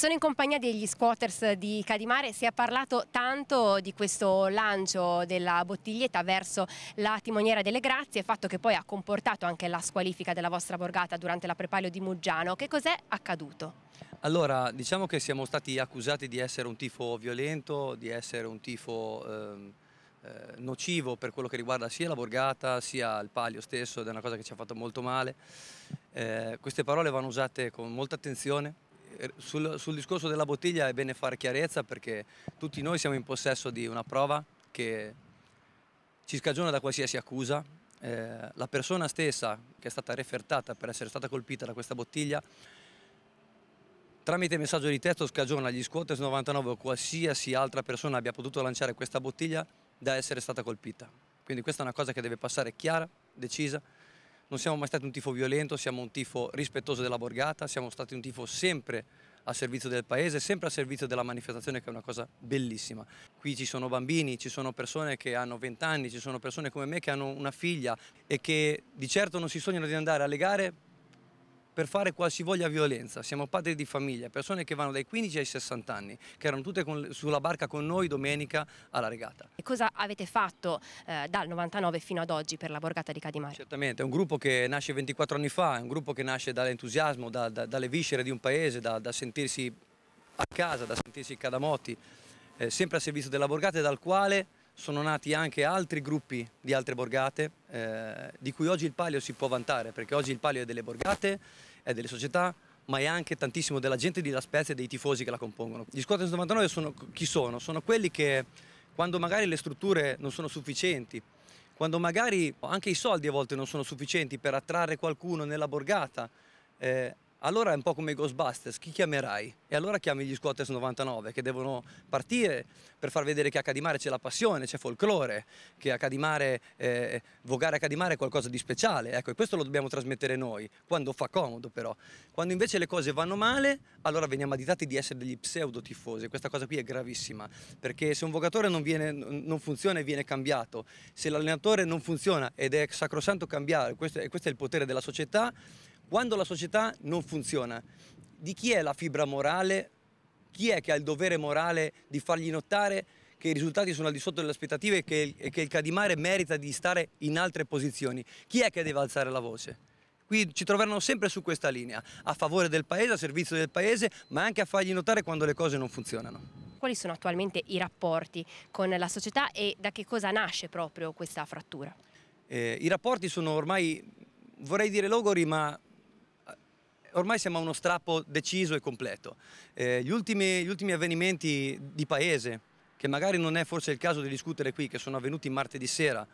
Sono in compagnia degli squatters di Cadimare, si è parlato tanto di questo lancio della bottiglietta verso la timoniera delle grazie, fatto che poi ha comportato anche la squalifica della vostra borgata durante la prepalio di Muggiano. Che cos'è accaduto? Allora, diciamo che siamo stati accusati di essere un tifo violento, di essere un tifo... Ehm eh, nocivo per quello che riguarda sia la borgata sia il palio stesso ed è una cosa che ci ha fatto molto male. Eh, queste parole vanno usate con molta attenzione eh, sul, sul discorso della bottiglia è bene fare chiarezza perché tutti noi siamo in possesso di una prova che ci scagiona da qualsiasi accusa. Eh, la persona stessa che è stata refertata per essere stata colpita da questa bottiglia tramite messaggio di testo scagiona gli squatters 99 o qualsiasi altra persona abbia potuto lanciare questa bottiglia da essere stata colpita. Quindi questa è una cosa che deve passare chiara, decisa non siamo mai stati un tifo violento, siamo un tifo rispettoso della borgata, siamo stati un tifo sempre a servizio del paese, sempre a servizio della manifestazione che è una cosa bellissima. Qui ci sono bambini, ci sono persone che hanno 20 anni, ci sono persone come me che hanno una figlia e che di certo non si sognano di andare alle gare per fare qualsivoglia violenza. Siamo padri di famiglia, persone che vanno dai 15 ai 60 anni, che erano tutte con, sulla barca con noi domenica alla regata. E cosa avete fatto eh, dal 99 fino ad oggi per la borgata di Cadimare? Certamente, è un gruppo che nasce 24 anni fa, è un gruppo che nasce dall'entusiasmo, da, da, dalle viscere di un paese, da, da, sentirsi a casa, da sentirsi cadamotti, eh, sempre a servizio della borgata e dal quale sono nati anche altri gruppi di altre borgate eh, di cui oggi il Palio si può vantare perché oggi il Palio è delle borgate, è delle società ma è anche tantissimo della gente di La Spezia e dei tifosi che la compongono. Gli squadre 99 sono chi sono? Sono quelli che quando magari le strutture non sono sufficienti, quando magari anche i soldi a volte non sono sufficienti per attrarre qualcuno nella borgata, eh, allora è un po' come i Ghostbusters, chi chiamerai? E allora chiami gli Squatters 99 che devono partire per far vedere che a Cadimare c'è la passione, c'è folklore, che a Cadimare, eh, vogare a Cadimare è qualcosa di speciale, ecco, e questo lo dobbiamo trasmettere noi, quando fa comodo però. Quando invece le cose vanno male, allora veniamo additati di essere degli pseudo tifosi, questa cosa qui è gravissima, perché se un vogatore non, viene, non funziona e viene cambiato, se l'allenatore non funziona ed è sacrosanto cambiare, questo è, questo è il potere della società, quando la società non funziona, di chi è la fibra morale? Chi è che ha il dovere morale di fargli notare che i risultati sono al di sotto delle aspettative e che, e che il Cadimare merita di stare in altre posizioni? Chi è che deve alzare la voce? qui ci troveranno sempre su questa linea, a favore del paese, a servizio del paese, ma anche a fargli notare quando le cose non funzionano. Quali sono attualmente i rapporti con la società e da che cosa nasce proprio questa frattura? Eh, I rapporti sono ormai, vorrei dire logori, ma ormai siamo a uno strappo deciso e completo. Eh, gli, ultimi, gli ultimi avvenimenti di paese, che magari non è forse il caso di discutere qui, che sono avvenuti martedì sera,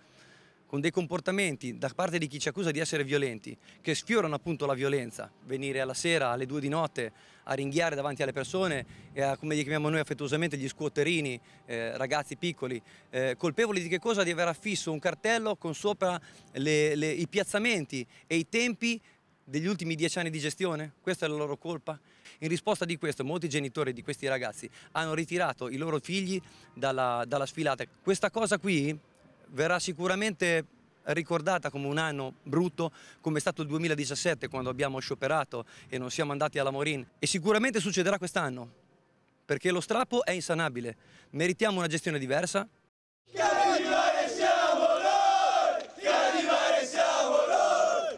con dei comportamenti da parte di chi ci accusa di essere violenti, che sfiorano appunto la violenza, venire alla sera alle due di notte a ringhiare davanti alle persone e a, come li chiamiamo noi affettuosamente, gli scuoterini, eh, ragazzi piccoli, eh, colpevoli di che cosa? Di aver affisso un cartello con sopra le, le, i piazzamenti e i tempi degli ultimi dieci anni di gestione? Questa è la loro colpa? In risposta di questo molti genitori di questi ragazzi hanno ritirato i loro figli dalla, dalla sfilata. Questa cosa qui verrà sicuramente ricordata come un anno brutto, come è stato il 2017 quando abbiamo scioperato e non siamo andati alla Morin. E sicuramente succederà quest'anno, perché lo strappo è insanabile. Meritiamo una gestione diversa,